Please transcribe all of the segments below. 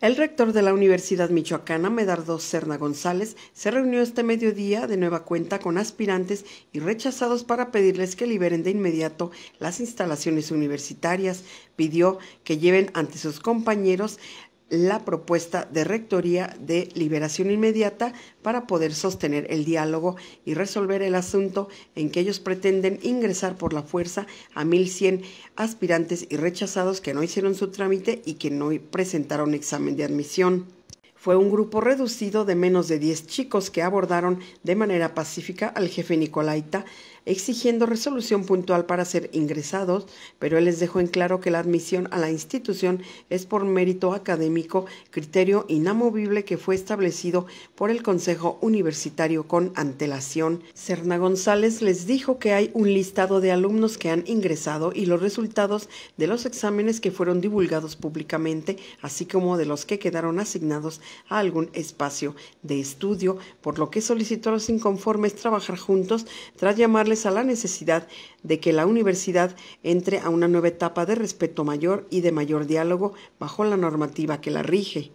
El rector de la Universidad Michoacana, Medardo Cerna González, se reunió este mediodía de nueva cuenta con aspirantes y rechazados para pedirles que liberen de inmediato las instalaciones universitarias. Pidió que lleven ante sus compañeros la propuesta de Rectoría de Liberación Inmediata para poder sostener el diálogo y resolver el asunto en que ellos pretenden ingresar por la fuerza a 1.100 aspirantes y rechazados que no hicieron su trámite y que no presentaron examen de admisión. Fue un grupo reducido de menos de 10 chicos que abordaron de manera pacífica al jefe Nicolaita exigiendo resolución puntual para ser ingresados, pero él les dejó en claro que la admisión a la institución es por mérito académico, criterio inamovible que fue establecido por el Consejo Universitario con antelación. Serna González les dijo que hay un listado de alumnos que han ingresado y los resultados de los exámenes que fueron divulgados públicamente, así como de los que quedaron asignados a algún espacio de estudio, por lo que solicitó a los inconformes trabajar juntos tras llamarles a la necesidad de que la universidad entre a una nueva etapa de respeto mayor y de mayor diálogo bajo la normativa que la rige,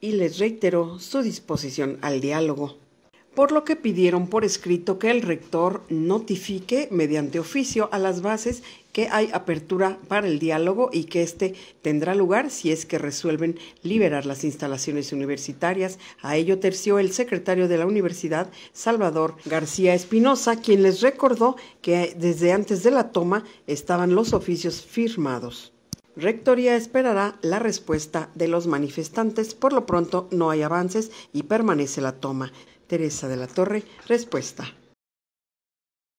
y les reiteró su disposición al diálogo por lo que pidieron por escrito que el rector notifique mediante oficio a las bases que hay apertura para el diálogo y que éste tendrá lugar si es que resuelven liberar las instalaciones universitarias. A ello terció el secretario de la universidad, Salvador García Espinosa, quien les recordó que desde antes de la toma estaban los oficios firmados. Rectoría esperará la respuesta de los manifestantes. Por lo pronto no hay avances y permanece la toma. Teresa de la Torre. Respuesta.